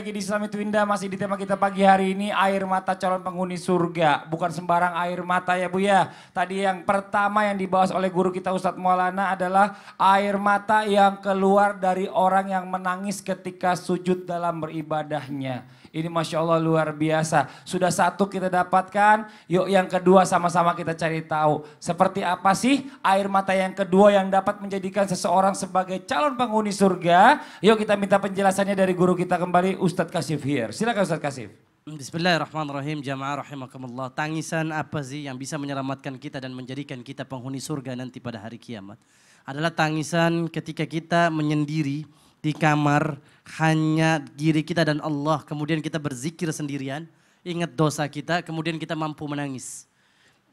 lagi di Islam itu indah masih di tema kita pagi hari ini air mata calon penghuni surga. Bukan sembarang air mata ya Bu ya. Tadi yang pertama yang dibahas oleh guru kita Ustadz Maulana adalah air mata yang keluar dari orang yang menangis ketika sujud dalam beribadahnya. Ini Masya Allah luar biasa. Sudah satu kita dapatkan, yuk yang kedua sama-sama kita cari tahu. Seperti apa sih air mata yang kedua yang dapat menjadikan seseorang sebagai calon penghuni surga? Yuk kita minta penjelasannya dari guru kita kembali Ustadz Kasif here. Silakan Ustadz Kasif. Bismillahirrahmanirrahim jamaah rahimakumullah. Tangisan apa sih yang bisa menyelamatkan kita dan menjadikan kita penghuni surga nanti pada hari kiamat? Adalah tangisan ketika kita menyendiri, di kamar hanya diri kita dan Allah, kemudian kita berzikir sendirian, ingat dosa kita, kemudian kita mampu menangis.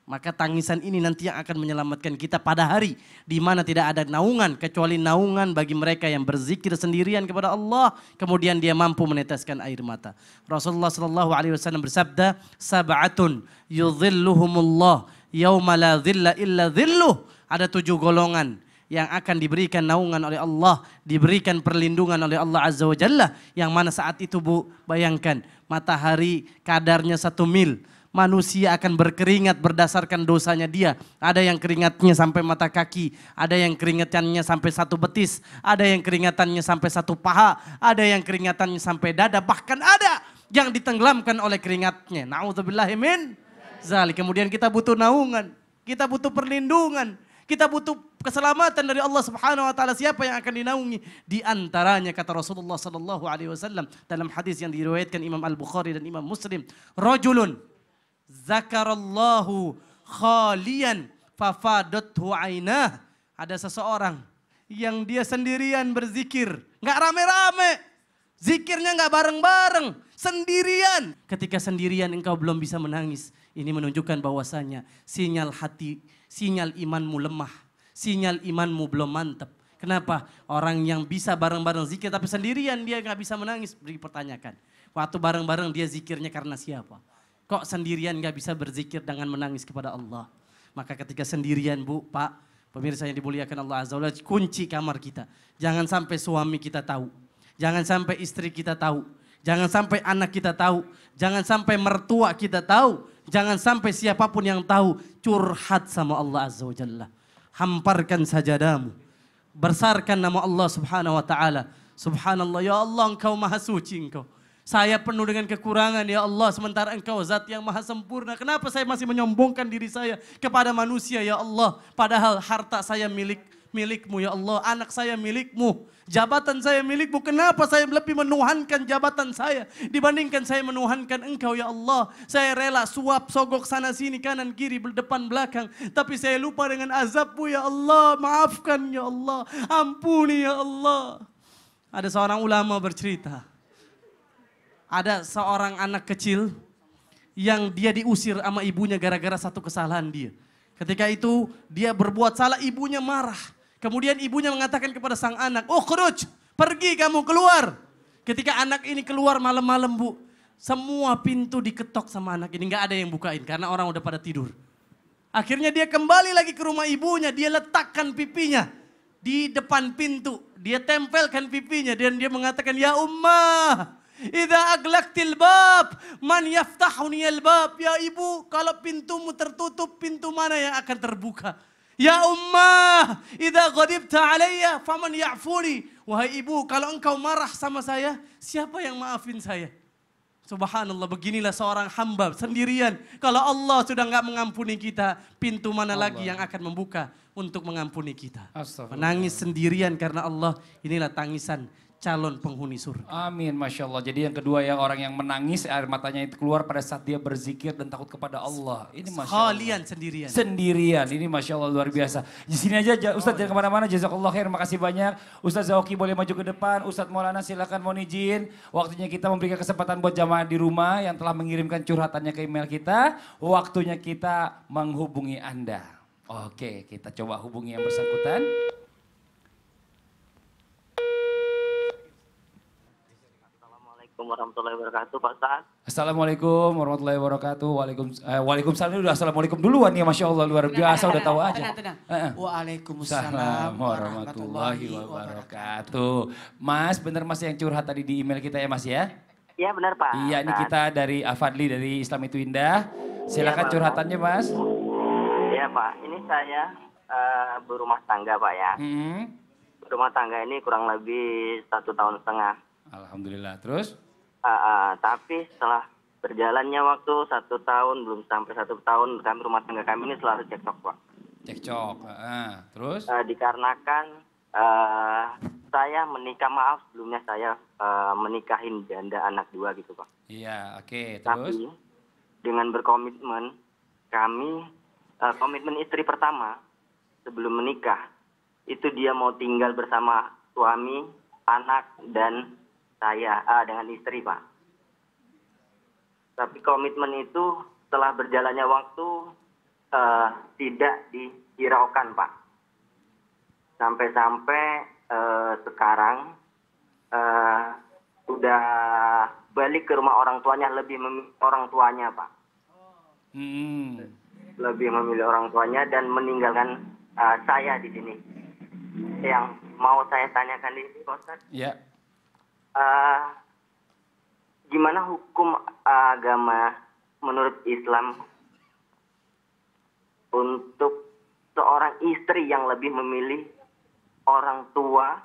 Maka tangisan ini nanti yang akan menyelamatkan kita pada hari di mana tidak ada naungan kecuali naungan bagi mereka yang berzikir sendirian kepada Allah kemudian dia mampu meneteskan air mata. Rasulullah Shallallahu alaihi wasallam bersabda, "Sab'atun yudhilluhumullah yauma la dhilla illa dhilluh." Ada tujuh golongan yang akan diberikan naungan oleh Allah, diberikan perlindungan oleh Allah Azza wa Jalla. Yang mana saat itu bu, bayangkan matahari kadarnya satu mil. Manusia akan berkeringat berdasarkan dosanya dia. Ada yang keringatnya sampai mata kaki, ada yang keringatannya sampai satu betis, ada yang keringatannya sampai satu paha, ada yang keringatannya sampai dada, bahkan ada yang ditenggelamkan oleh keringatnya. naudzubillahimin zali Kemudian kita butuh naungan, kita butuh perlindungan kita butuh keselamatan dari Allah Subhanahu wa taala. Siapa yang akan dinaungi? Di antaranya kata Rasulullah sallallahu alaihi wasallam dalam hadis yang diriwayatkan Imam Al-Bukhari dan Imam Muslim, rajulun zakarallahu khalian fafadathu ainah. Ada seseorang yang dia sendirian berzikir, nggak rame-rame. Zikirnya nggak bareng-bareng, sendirian. Ketika sendirian engkau belum bisa menangis, ini menunjukkan bahwasanya sinyal hati, sinyal imanmu lemah, sinyal imanmu belum mantap. Kenapa? Orang yang bisa bareng-bareng zikir tapi sendirian dia nggak bisa menangis Beri pertanyakan. Waktu bareng-bareng dia zikirnya karena siapa? Kok sendirian nggak bisa berzikir dengan menangis kepada Allah? Maka ketika sendirian bu, pak, pemirsa yang dimuliakan Allah Azza wa kunci kamar kita. Jangan sampai suami kita tahu. Jangan sampai istri kita tahu. Jangan sampai anak kita tahu. Jangan sampai mertua kita tahu. Jangan sampai siapapun yang tahu curhat sama Allah Azza wa Jalla. Hamparkan sajadamu. Bersarkan nama Allah Subhanahu wa taala. Subhanallah ya Allah engkau maha suci engkau. Saya penuh dengan kekurangan ya Allah sementara engkau zat yang maha sempurna. Kenapa saya masih menyombongkan diri saya kepada manusia ya Allah padahal harta saya milik milikmu ya Allah. Anak saya milikmu. Jabatan saya milikmu. Kenapa saya lebih menuhankan jabatan saya dibandingkan saya menuhankan engkau ya Allah. Saya rela suap sogok sana sini kanan kiri depan belakang. Tapi saya lupa dengan azabmu ya Allah. Maafkan ya Allah. Ampuni ya Allah. Ada seorang ulama bercerita. Ada seorang anak kecil yang dia diusir sama ibunya gara-gara satu kesalahan dia. Ketika itu dia berbuat salah, ibunya marah. Kemudian ibunya mengatakan kepada sang anak, "Oh, keruj, pergi kamu keluar." Ketika anak ini keluar malam-malam, Bu, semua pintu diketok sama anak ini, nggak ada yang bukain karena orang udah pada tidur. Akhirnya dia kembali lagi ke rumah ibunya, dia letakkan pipinya di depan pintu. Dia tempelkan pipinya dan dia mengatakan, "Ya ummah, Idza aglaqtil bab, man yaftahuni al-bab?" Ya ibu, kalau pintumu tertutup, pintu mana yang akan terbuka? Ya ummah, idha ghadibta alaiya faman yafuri Wahai ibu, kalau engkau marah sama saya, siapa yang maafin saya? Subhanallah, beginilah seorang hamba sendirian. Kalau Allah sudah enggak mengampuni kita, pintu mana Allah. lagi yang akan membuka untuk mengampuni kita? Menangis sendirian karena Allah, inilah tangisan calon penghuni surga. Amin, Masya Allah. Jadi yang kedua ya, orang yang menangis, air matanya itu keluar pada saat dia berzikir dan takut kepada Allah. Ini Masya Allah. Kalian sendirian. Sendirian, ini Masya Allah luar biasa. Di sini aja Ustadz oh, jangan kemana-mana, jazakallah khair, makasih banyak. Ustadz Zawki boleh maju ke depan, Ustadz Maulana silakan mohon izin. Waktunya kita memberikan kesempatan buat jamaah di rumah yang telah mengirimkan curhatannya ke email kita. Waktunya kita menghubungi Anda. Oke, kita coba hubungi yang bersangkutan. Assalamualaikum warahmatullahi wabarakatuh Pak Ustaz. Assalamualaikum warahmatullahi wabarakatuh. Waalaikum, eh, waalaikumsalam udah assalamualaikum duluan ya Masya Allah luar biasa tenang, udah tahu aja. Tenang, tenang. Uh Waalaikumsalam warahmatullahi wabarakatuh. Mas bener mas yang curhat tadi di email kita ya Mas ya? Iya benar Pak. Iya ini kita dari Afadli dari Islam itu Indah. Silakan ya, curhatannya Mas. Iya Pak ini saya uh, berumah tangga Pak ya. Hmm. Berumah tangga ini kurang lebih satu tahun setengah. Alhamdulillah. Terus? uh, uh, tapi setelah berjalannya waktu satu tahun belum sampai satu tahun kami rumah tangga kami ini selalu cekcok pak cekcok uh, terus uh, dikarenakan uh, saya menikah maaf sebelumnya saya uh, menikahin janda anak dua gitu pak iya oke okay, terus tapi dengan berkomitmen kami uh, komitmen istri pertama sebelum menikah itu dia mau tinggal bersama suami anak dan saya uh, dengan istri pak tapi komitmen itu setelah berjalannya waktu uh, tidak dihiraukan pak sampai-sampai uh, sekarang uh, sudah balik ke rumah orang tuanya lebih memilih orang tuanya pak hmm. lebih memilih orang tuanya dan meninggalkan uh, saya di sini yang mau saya tanyakan di sini Pak Ustaz. Ya. Eh, gimana hukum eh, agama menurut Islam untuk seorang istri yang lebih memilih orang tua,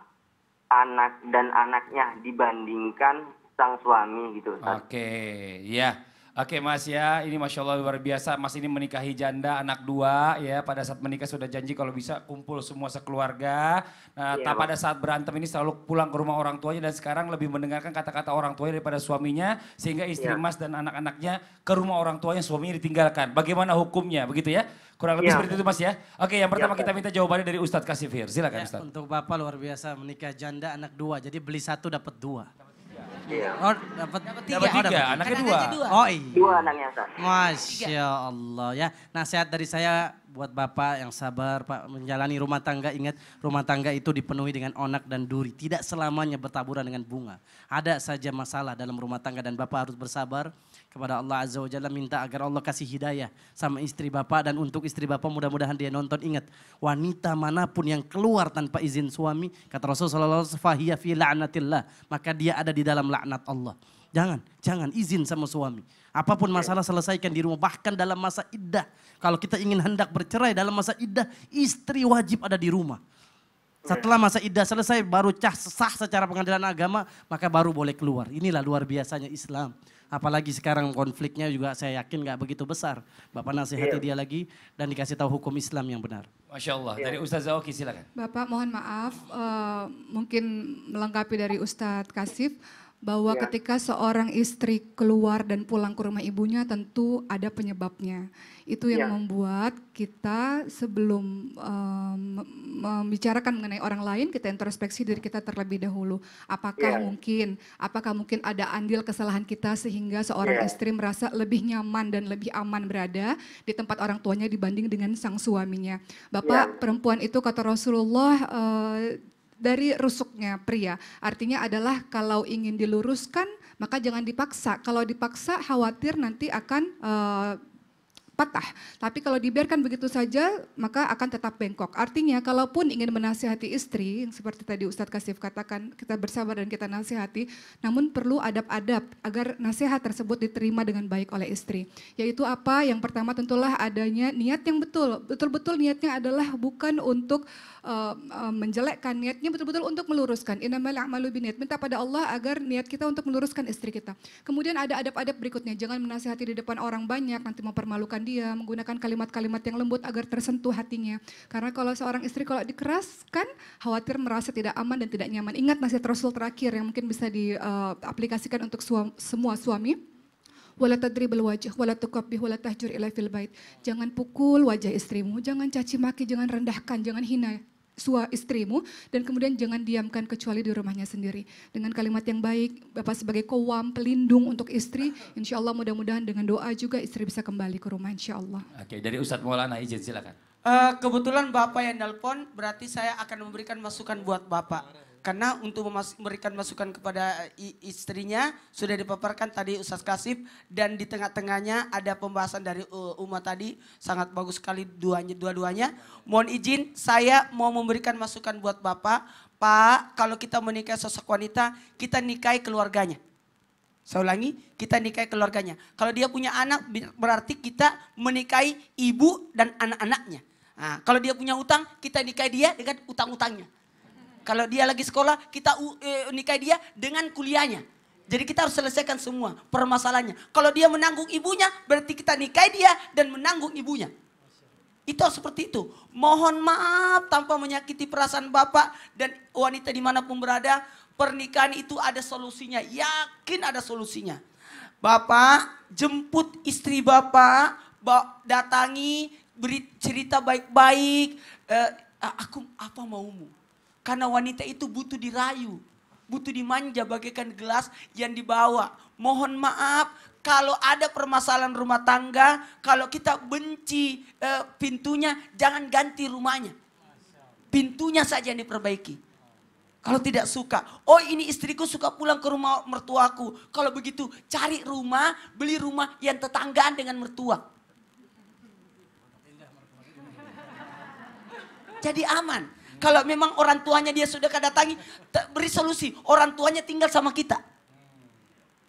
anak dan anaknya dibandingkan sang suami gitu. Oke, okay. ya. Yeah. Oke Mas ya, ini Masya Allah luar biasa. Mas ini menikahi janda anak dua ya. Pada saat menikah sudah janji kalau bisa kumpul semua sekeluarga. Nah, iya, tak pada saat berantem ini selalu pulang ke rumah orang tuanya dan sekarang lebih mendengarkan kata-kata orang tuanya daripada suaminya. Sehingga istri yeah. Mas dan anak-anaknya ke rumah orang tuanya suaminya ditinggalkan. Bagaimana hukumnya begitu ya? Kurang lebih iya. seperti itu Mas ya. Oke yang pertama iya, kita minta jawabannya dari Ustadz Kasifir. Silakan ya, Ustadz. Untuk Bapak luar biasa menikah janda anak dua. Jadi beli satu dapat dua. Iya. Oh, dapat tiga. Dapat tiga, oh, anaknya, dua. dua. Oh iya. Dua anaknya Masya Allah ya. Nasihat dari saya buat Bapak yang sabar Pak menjalani rumah tangga ingat rumah tangga itu dipenuhi dengan onak dan duri. Tidak selamanya bertaburan dengan bunga. Ada saja masalah dalam rumah tangga dan Bapak harus bersabar kepada Allah Azza wa Jalla minta agar Allah kasih hidayah sama istri bapak dan untuk istri bapak mudah-mudahan dia nonton ingat wanita manapun yang keluar tanpa izin suami kata Rasulullah SAW fi la'natillah maka dia ada di dalam laknat Allah jangan jangan izin sama suami apapun masalah selesaikan di rumah bahkan dalam masa iddah kalau kita ingin hendak bercerai dalam masa iddah istri wajib ada di rumah setelah masa idah selesai baru cah sah secara pengadilan agama maka baru boleh keluar. Inilah luar biasanya Islam. Apalagi sekarang konfliknya juga saya yakin nggak begitu besar. Bapak nasihati yeah. dia lagi dan dikasih tahu hukum Islam yang benar. Masya Allah. Iya. Dari Ustaz Zawaki silakan. Bapak mohon maaf uh, mungkin melengkapi dari Ustaz Kasif bahwa yeah. ketika seorang istri keluar dan pulang ke rumah ibunya tentu ada penyebabnya. Itu yang ya. membuat kita sebelum um, membicarakan mengenai orang lain, kita introspeksi diri kita terlebih dahulu. Apakah ya. mungkin, apakah mungkin ada andil kesalahan kita sehingga seorang ya. istri merasa lebih nyaman dan lebih aman berada di tempat orang tuanya dibanding dengan sang suaminya. Bapak, ya. perempuan itu kata Rasulullah uh, dari rusuknya pria. Artinya adalah kalau ingin diluruskan maka jangan dipaksa. Kalau dipaksa khawatir nanti akan uh, patah. Tapi kalau dibiarkan begitu saja, maka akan tetap bengkok. Artinya, kalaupun ingin menasihati istri, yang seperti tadi Ustadz Kasif katakan, kita bersabar dan kita nasihati, namun perlu adab-adab agar nasihat tersebut diterima dengan baik oleh istri. Yaitu apa? Yang pertama tentulah adanya niat yang betul. Betul-betul niatnya adalah bukan untuk uh, menjelekkan, niatnya betul-betul untuk meluruskan. Innamal a'malu biniat. Minta pada Allah agar niat kita untuk meluruskan istri kita. Kemudian ada adab-adab berikutnya, jangan menasihati di depan orang banyak, nanti mempermalukan dia, menggunakan kalimat-kalimat yang lembut agar tersentuh hatinya. Karena kalau seorang istri kalau dikeraskan, khawatir merasa tidak aman dan tidak nyaman. Ingat nasihat Rasul terakhir yang mungkin bisa diaplikasikan eh, uh, untuk suam, semua suami wala tadribul wala wala tahjur fil bait. Jangan pukul wajah istrimu, jangan caci maki, jangan rendahkan, jangan hina sua istrimu dan kemudian jangan diamkan kecuali di rumahnya sendiri. Dengan kalimat yang baik, Bapak sebagai kowam, pelindung untuk istri, insya Allah mudah-mudahan dengan doa juga istri bisa kembali ke rumah insya Allah. Oke, dari Ustadz Maulana izin silakan. Uh, kebetulan Bapak yang nelpon, berarti saya akan memberikan masukan buat Bapak. Karena untuk memberikan masukan kepada istrinya sudah dipaparkan tadi Ustaz Kasif dan di tengah-tengahnya ada pembahasan dari uh, Uma tadi sangat bagus sekali duanya dua-duanya. Mohon izin saya mau memberikan masukan buat Bapak. Pak, kalau kita menikahi sosok wanita, kita nikahi keluarganya. Saya ulangi, kita nikahi keluarganya. Kalau dia punya anak, berarti kita menikahi ibu dan anak-anaknya. Nah, kalau dia punya utang, kita nikahi dia dengan utang-utangnya. Kalau dia lagi sekolah, kita eh, nikahi dia dengan kuliahnya. Jadi kita harus selesaikan semua permasalahannya. Kalau dia menanggung ibunya, berarti kita nikahi dia dan menanggung ibunya. Itu seperti itu. Mohon maaf tanpa menyakiti perasaan bapak dan wanita dimanapun berada. Pernikahan itu ada solusinya. Yakin ada solusinya. Bapak jemput istri bapak, datangi, beri cerita baik-baik. Eh, aku apa maumu? Karena wanita itu butuh dirayu, butuh dimanja bagaikan gelas yang dibawa. Mohon maaf kalau ada permasalahan rumah tangga, kalau kita benci e, pintunya, jangan ganti rumahnya. Pintunya saja yang diperbaiki. Kalau tidak suka, oh ini istriku suka pulang ke rumah mertuaku. Kalau begitu cari rumah, beli rumah yang tetanggaan dengan mertua. Jadi aman. Kalau memang orang tuanya dia sudah kedatangi, beri solusi. Orang tuanya tinggal sama kita.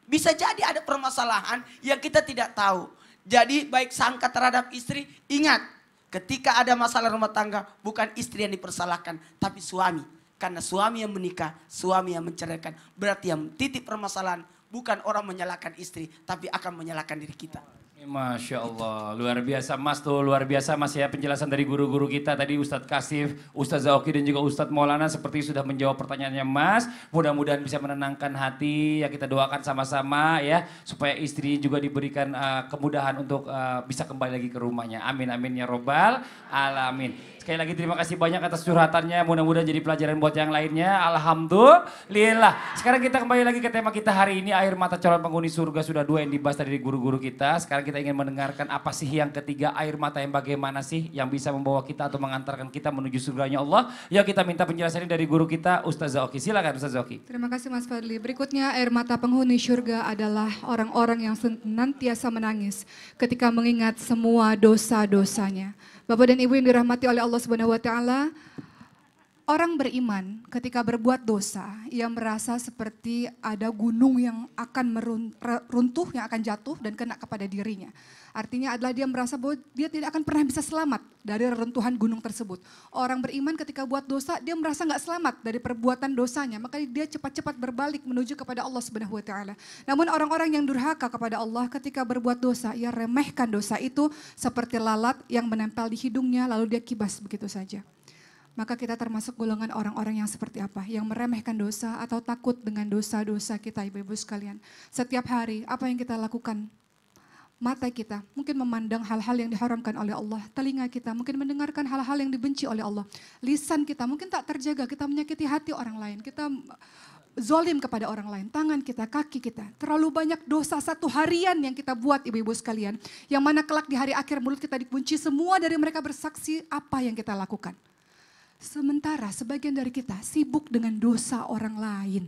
Bisa jadi ada permasalahan yang kita tidak tahu. Jadi baik sangka terhadap istri, ingat. Ketika ada masalah rumah tangga, bukan istri yang dipersalahkan, tapi suami. Karena suami yang menikah, suami yang menceraikan. Berarti yang titik permasalahan bukan orang menyalahkan istri, tapi akan menyalahkan diri kita. Masya Allah, luar biasa Mas tuh, luar biasa Mas ya penjelasan dari guru-guru kita tadi Ustadz Kasif, Ustadz Zaoki dan juga Ustadz Maulana seperti sudah menjawab pertanyaannya Mas. Mudah-mudahan bisa menenangkan hati ya kita doakan sama-sama ya supaya istri juga diberikan uh, kemudahan untuk uh, bisa kembali lagi ke rumahnya. Amin amin ya robbal alamin. Sekali lagi terima kasih banyak atas curhatannya. Mudah-mudahan jadi pelajaran buat yang lainnya. Alhamdulillah. Sekarang kita kembali lagi ke tema kita hari ini. Air mata calon penghuni surga sudah dua yang dibahas dari guru-guru kita. Sekarang kita ingin mendengarkan apa sih yang ketiga air mata yang bagaimana sih yang bisa membawa kita atau mengantarkan kita menuju surganya Allah. Ya kita minta penjelasan dari guru kita Ustaz Oki. Silakan Ustaz Oki. Terima kasih Mas Fadli. Berikutnya air mata penghuni surga adalah orang-orang yang senantiasa menangis ketika mengingat semua dosa-dosanya. Bapak dan Ibu yang dirahmati oleh Allah Subhanahu wa taala, Orang beriman ketika berbuat dosa, ia merasa seperti ada gunung yang akan runtuh, yang akan jatuh dan kena kepada dirinya. Artinya adalah dia merasa bahwa dia tidak akan pernah bisa selamat dari reruntuhan gunung tersebut. Orang beriman ketika buat dosa, dia merasa nggak selamat dari perbuatan dosanya. Maka dia cepat-cepat berbalik menuju kepada Allah Subhanahu wa taala. Namun orang-orang yang durhaka kepada Allah ketika berbuat dosa, ia remehkan dosa itu seperti lalat yang menempel di hidungnya lalu dia kibas begitu saja maka kita termasuk golongan orang-orang yang seperti apa? Yang meremehkan dosa atau takut dengan dosa-dosa kita, ibu-ibu sekalian. Setiap hari, apa yang kita lakukan? Mata kita mungkin memandang hal-hal yang diharamkan oleh Allah. Telinga kita mungkin mendengarkan hal-hal yang dibenci oleh Allah. Lisan kita mungkin tak terjaga, kita menyakiti hati orang lain. Kita mm, zolim kepada orang lain, tangan kita, kaki kita. Terlalu banyak dosa satu harian yang kita buat ibu-ibu sekalian. Yang mana kelak di hari akhir mulut kita dikunci, semua dari mereka bersaksi apa yang kita lakukan. Sementara sebagian dari kita sibuk dengan dosa orang lain.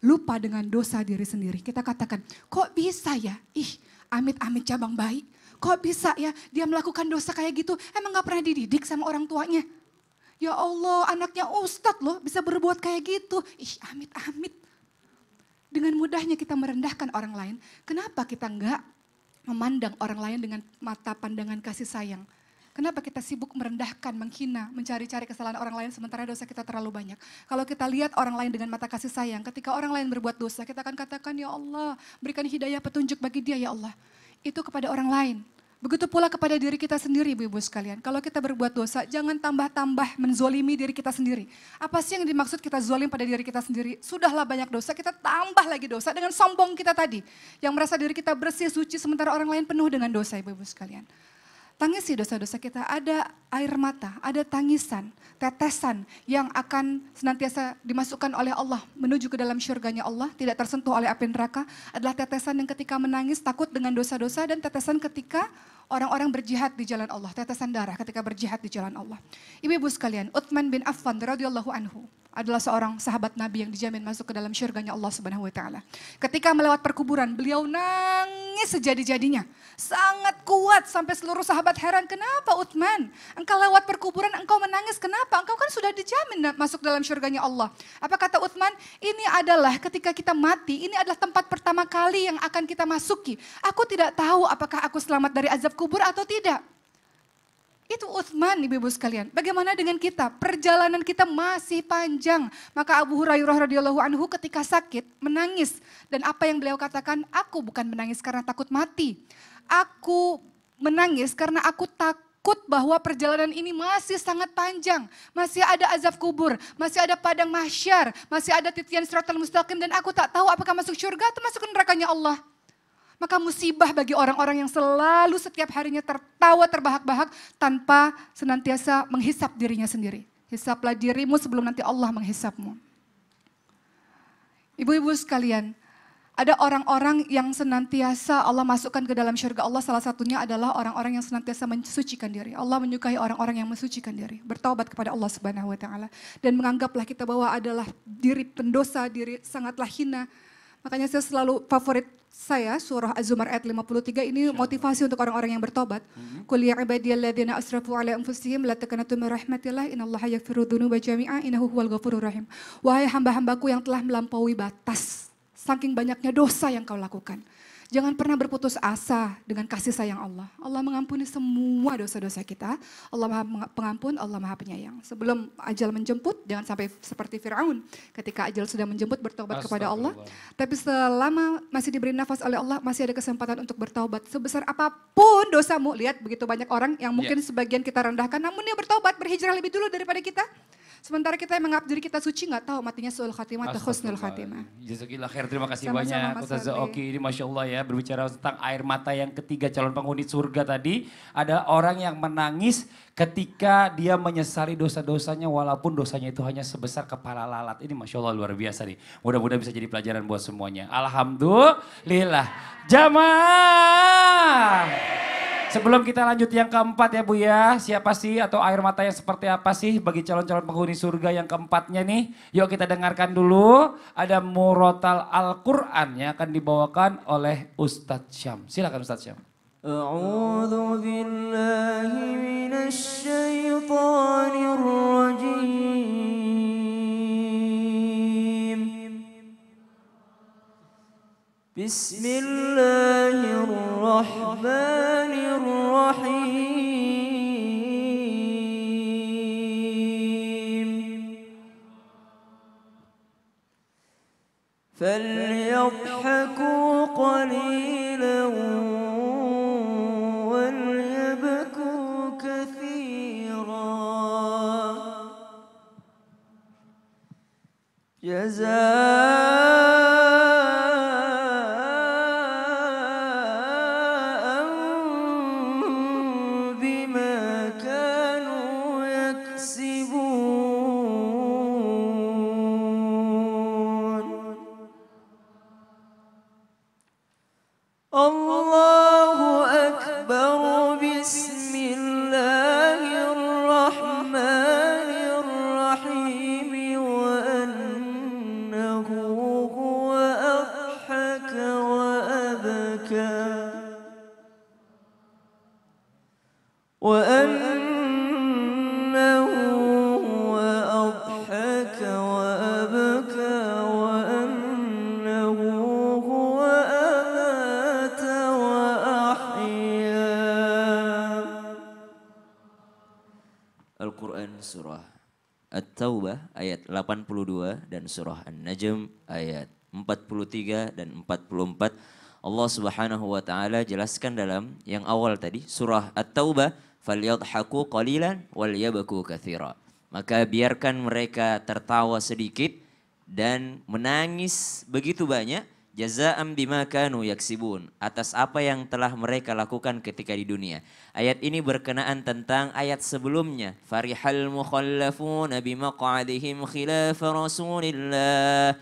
Lupa dengan dosa diri sendiri. Kita katakan, kok bisa ya? Ih, amit-amit cabang baik. Kok bisa ya dia melakukan dosa kayak gitu? Emang gak pernah dididik sama orang tuanya? Ya Allah, anaknya ustadz loh bisa berbuat kayak gitu. Ih, amit-amit. Dengan mudahnya kita merendahkan orang lain. Kenapa kita enggak memandang orang lain dengan mata pandangan kasih sayang? Kenapa kita sibuk merendahkan, menghina, mencari-cari kesalahan orang lain sementara dosa kita terlalu banyak. Kalau kita lihat orang lain dengan mata kasih sayang, ketika orang lain berbuat dosa, kita akan katakan, Ya Allah, berikan hidayah petunjuk bagi dia, Ya Allah. Itu kepada orang lain. Begitu pula kepada diri kita sendiri, ibu-ibu sekalian. Kalau kita berbuat dosa, jangan tambah-tambah menzolimi diri kita sendiri. Apa sih yang dimaksud kita zolim pada diri kita sendiri? Sudahlah banyak dosa, kita tambah lagi dosa dengan sombong kita tadi. Yang merasa diri kita bersih, suci, sementara orang lain penuh dengan dosa, ibu-ibu sekalian. Tangisi dosa-dosa kita, ada air mata, ada tangisan, tetesan yang akan senantiasa dimasukkan oleh Allah menuju ke dalam syurganya Allah, tidak tersentuh oleh api neraka, adalah tetesan yang ketika menangis takut dengan dosa-dosa dan tetesan ketika orang-orang berjihad di jalan Allah, tetesan darah ketika berjihad di jalan Allah. Ibu-ibu sekalian, Uthman bin Affan radhiyallahu anhu adalah seorang sahabat Nabi yang dijamin masuk ke dalam syurganya Allah Subhanahu wa taala. Ketika melewat perkuburan, beliau nangis sejadi-jadinya. Sangat kuat sampai seluruh sahabat heran, "Kenapa Utsman? Engkau lewat perkuburan engkau menangis kenapa? Engkau kan sudah dijamin masuk dalam syurganya Allah." Apa kata Utsman? "Ini adalah ketika kita mati, ini adalah tempat pertama kali yang akan kita masuki. Aku tidak tahu apakah aku selamat dari azab kubur atau tidak." Itu Uthman ibu-ibu sekalian. Bagaimana dengan kita? Perjalanan kita masih panjang. Maka Abu Hurairah radhiyallahu anhu ketika sakit menangis. Dan apa yang beliau katakan, aku bukan menangis karena takut mati. Aku menangis karena aku takut bahwa perjalanan ini masih sangat panjang. Masih ada azab kubur, masih ada padang mahsyar, masih ada titian suratul mustaqim dan aku tak tahu apakah masuk surga atau masuk nerakanya Allah. Maka musibah bagi orang-orang yang selalu setiap harinya tertawa terbahak-bahak tanpa senantiasa menghisap dirinya sendiri. Hisaplah dirimu sebelum nanti Allah menghisapmu. Ibu-ibu sekalian, ada orang-orang yang senantiasa Allah masukkan ke dalam syurga Allah salah satunya adalah orang-orang yang senantiasa mensucikan diri. Allah menyukai orang-orang yang mensucikan diri, bertaubat kepada Allah Subhanahu wa taala dan menganggaplah kita bahwa adalah diri pendosa, diri sangatlah hina, Makanya saya selalu favorit saya surah Az-Zumar ayat 53 ini motivasi untuk orang-orang yang bertobat. Kul mm-hmm. ya ibadiyalladzina asrafu ala anfusihim la taqnatu min rahmatillah innallaha yaghfiru dzunuba jami'a innahu huwal ghafurur rahim. Wahai hamba-hambaku yang telah melampaui batas saking banyaknya dosa yang kau lakukan. Jangan pernah berputus asa dengan kasih sayang Allah. Allah mengampuni semua dosa-dosa kita. Allah maha pengampun, Allah maha penyayang. Sebelum ajal menjemput, jangan sampai seperti Fir'aun. Ketika ajal sudah menjemput, bertobat kepada Allah. Tapi selama masih diberi nafas oleh Allah, masih ada kesempatan untuk bertobat. Sebesar apapun dosamu, lihat begitu banyak orang yang ya. mungkin yeah. sebagian kita rendahkan, namun dia bertobat, berhijrah lebih dulu daripada kita. Sementara kita yang mengabdi kita suci nggak tahu matinya suul khatimah atau khusnul khatimah. Jazakillah khair, terima kasih Sama -sama banyak. Ustazah Oki ini Masya Allah ya berbicara tentang air mata yang ketiga calon penghuni surga tadi. Adalah orang yang menangis ketika dia menyesali dosa-dosanya walaupun dosanya itu hanya sebesar kepala lalat. Ini Masya Allah luar biasa nih. Mudah-mudahan bisa jadi pelajaran buat semuanya. Alhamdulillah. Jamaah. Sebelum kita lanjut yang keempat ya Bu ya, siapa sih atau air mata yang seperti apa sih bagi calon-calon penghuni surga yang keempatnya nih? Yuk kita dengarkan dulu. Ada murotal Al-Quran yang akan dibawakan oleh Ustadz Syam. Silakan Ustadz Syam. A'udhu billahi rajim. Al-Quran surah At-Taubah ayat 82 dan surah An-Najm ayat 43 dan 44 Allah Subhanahu wa taala jelaskan dalam yang awal tadi surah At-Taubah فَلْيَضْحَكُوا قَلِيلًا wal كَثِيرًا maka biarkan mereka tertawa sedikit dan menangis begitu banyak Jaza'am bima kanu yaksibun atas apa yang telah mereka lakukan ketika di dunia. Ayat ini berkenaan tentang ayat sebelumnya. Farihal mukhallafuna qa'dihim khilaf Rasulillah.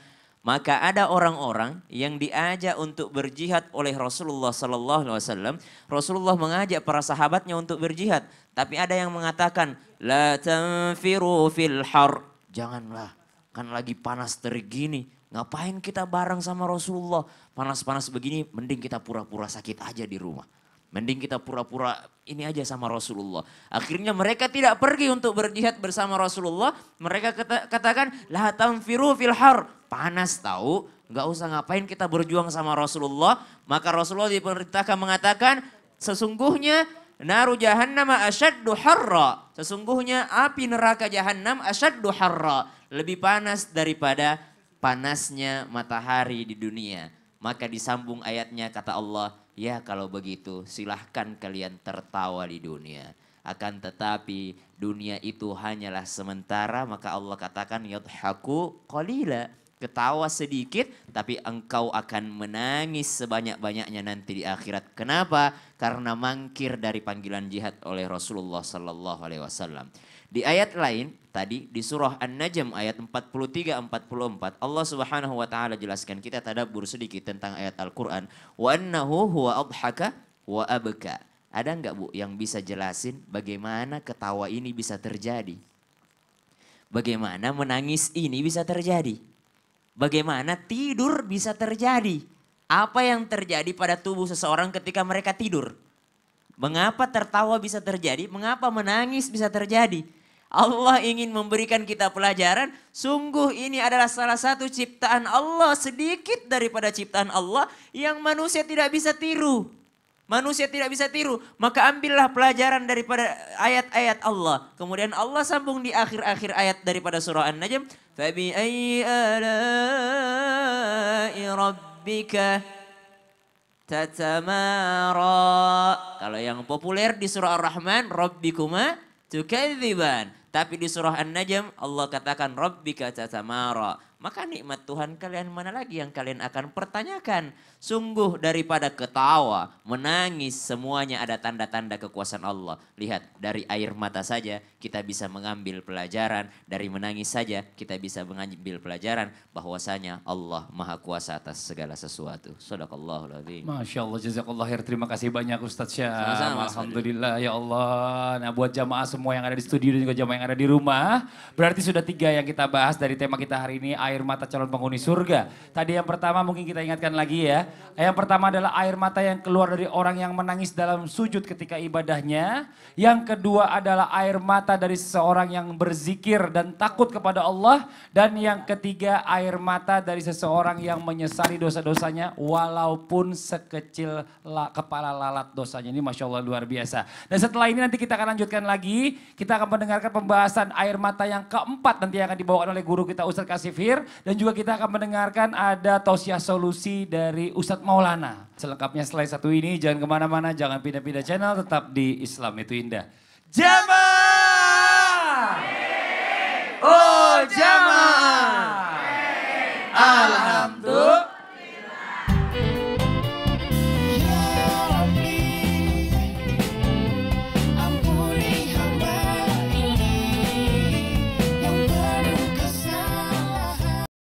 Maka ada orang-orang yang diajak untuk berjihad oleh Rasulullah sallallahu alaihi wasallam. Rasulullah mengajak para sahabatnya untuk berjihad, tapi ada yang mengatakan la tanfiru fil har. Janganlah, kan lagi panas terik gini Ngapain kita bareng sama Rasulullah? Panas-panas begini, mending kita pura-pura sakit aja di rumah. Mending kita pura-pura ini aja sama Rasulullah. Akhirnya mereka tidak pergi untuk berjihad bersama Rasulullah. Mereka kata, katakan, lah tamfiru filhar. Panas tahu, nggak usah ngapain kita berjuang sama Rasulullah. Maka Rasulullah diperintahkan mengatakan, sesungguhnya naru jahannam asyaddu harra. Sesungguhnya api neraka jahannam asyaddu harra. Lebih panas daripada panasnya matahari di dunia. Maka disambung ayatnya kata Allah, ya kalau begitu silahkan kalian tertawa di dunia. Akan tetapi dunia itu hanyalah sementara maka Allah katakan yadhaku qalila ketawa sedikit, tapi engkau akan menangis sebanyak-banyaknya nanti di akhirat. Kenapa? Karena mangkir dari panggilan jihad oleh Rasulullah Sallallahu Alaihi Wasallam. Di ayat lain tadi di surah An-Najm ayat 43 44 Allah Subhanahu wa taala jelaskan kita tadabbur sedikit tentang ayat Al-Qur'an wa annahu huwa adhaka wa abka. Ada nggak Bu yang bisa jelasin bagaimana ketawa ini bisa terjadi? Bagaimana menangis ini bisa terjadi? bagaimana tidur bisa terjadi. Apa yang terjadi pada tubuh seseorang ketika mereka tidur? Mengapa tertawa bisa terjadi? Mengapa menangis bisa terjadi? Allah ingin memberikan kita pelajaran. Sungguh ini adalah salah satu ciptaan Allah sedikit daripada ciptaan Allah yang manusia tidak bisa tiru. Manusia tidak bisa tiru, maka ambillah pelajaran daripada ayat-ayat Allah. Kemudian Allah sambung di akhir-akhir ayat daripada surah An-Najm, "Fabi ayyi rabbika tatamara." Kalau yang populer di surah Ar-Rahman, "Rabbikuma tukadziban." Tapi di surah An-Najm Allah katakan, "Rabbika tatamara." Maka nikmat Tuhan kalian mana lagi yang kalian akan pertanyakan? Sungguh daripada ketawa, menangis semuanya ada tanda-tanda kekuasaan Allah. Lihat, dari air mata saja kita bisa mengambil pelajaran, dari menangis saja kita bisa mengambil pelajaran bahwasanya Allah Maha Kuasa atas segala sesuatu. Sadaqallahul azim. Masya Allah, jazakallah khair. Terima kasih banyak Ustaz Syah. Alhamdulillah, ya Allah. Nah buat jamaah semua yang ada di studio dan juga jamaah yang ada di rumah, berarti sudah tiga yang kita bahas dari tema kita hari ini, air mata calon penghuni surga. Tadi yang pertama mungkin kita ingatkan lagi ya. Yang pertama adalah air mata yang keluar dari orang yang menangis dalam sujud ketika ibadahnya. Yang kedua adalah air mata dari seseorang yang berzikir dan takut kepada Allah. Dan yang ketiga air mata dari seseorang yang menyesali dosa-dosanya walaupun sekecil la, kepala lalat dosanya. Ini Masya Allah luar biasa. Dan setelah ini nanti kita akan lanjutkan lagi. Kita akan mendengarkan pembahasan air mata yang keempat nanti yang akan dibawakan oleh guru kita Ustaz Kasifir dan juga kita akan mendengarkan ada tausiah solusi dari Ustadz Maulana. Selengkapnya slide satu ini jangan kemana-mana, jangan pindah-pindah channel, tetap di Islam itu indah. Jamaah! Oh jamaah! Alhamdulillah.